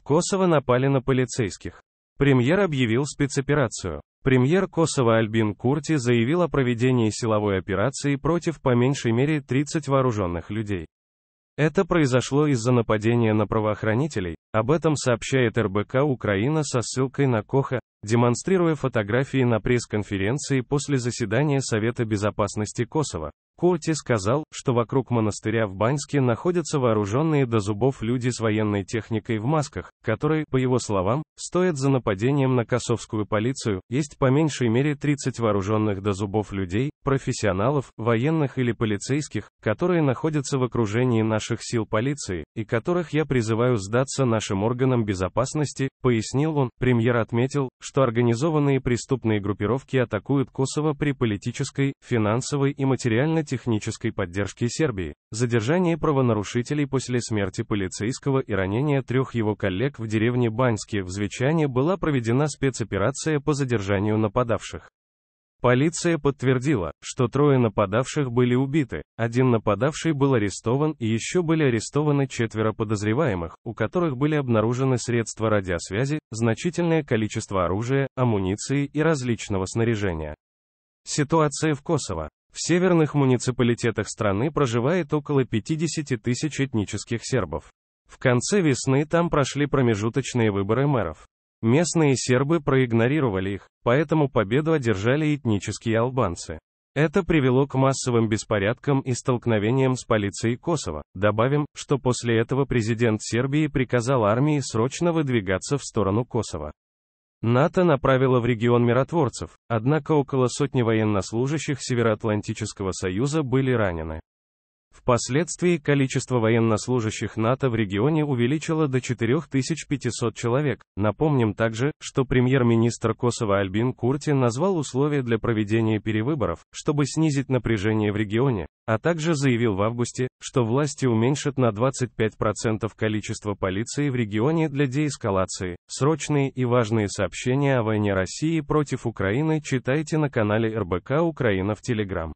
В Косово напали на полицейских. Премьер объявил спецоперацию. Премьер Косово Альбин Курти заявил о проведении силовой операции против по меньшей мере 30 вооруженных людей. Это произошло из-за нападения на правоохранителей, об этом сообщает РБК Украина со ссылкой на Коха, демонстрируя фотографии на пресс-конференции после заседания Совета Безопасности Косово, Коти сказал, что вокруг монастыря в Баньске находятся вооруженные до зубов люди с военной техникой в масках, которые, по его словам, стоят за нападением на косовскую полицию, есть по меньшей мере 30 вооруженных до зубов людей, профессионалов, военных или полицейских, которые находятся в окружении наших сил полиции, и которых я призываю сдаться нашим органам безопасности, пояснил он. Премьер отметил, что организованные преступные группировки атакуют Косово при политической, финансовой и материально технической поддержки Сербии, задержание правонарушителей после смерти полицейского и ранения трех его коллег в деревне Баньске в Звечане была проведена спецоперация по задержанию нападавших. Полиция подтвердила, что трое нападавших были убиты, один нападавший был арестован и еще были арестованы четверо подозреваемых, у которых были обнаружены средства радиосвязи, значительное количество оружия, амуниции и различного снаряжения. Ситуация в Косово. В северных муниципалитетах страны проживает около 50 тысяч этнических сербов. В конце весны там прошли промежуточные выборы мэров. Местные сербы проигнорировали их, поэтому победу одержали этнические албанцы. Это привело к массовым беспорядкам и столкновениям с полицией Косово. Добавим, что после этого президент Сербии приказал армии срочно выдвигаться в сторону Косово. НАТО направило в регион миротворцев, однако около сотни военнослужащих Североатлантического союза были ранены. Впоследствии количество военнослужащих НАТО в регионе увеличило до 4500 человек. Напомним также, что премьер-министр Косово Альбин Курти назвал условия для проведения перевыборов, чтобы снизить напряжение в регионе, а также заявил в августе, что власти уменьшат на 25% количество полиции в регионе для деэскалации. Срочные и важные сообщения о войне России против Украины читайте на канале РБК Украина в Телеграм.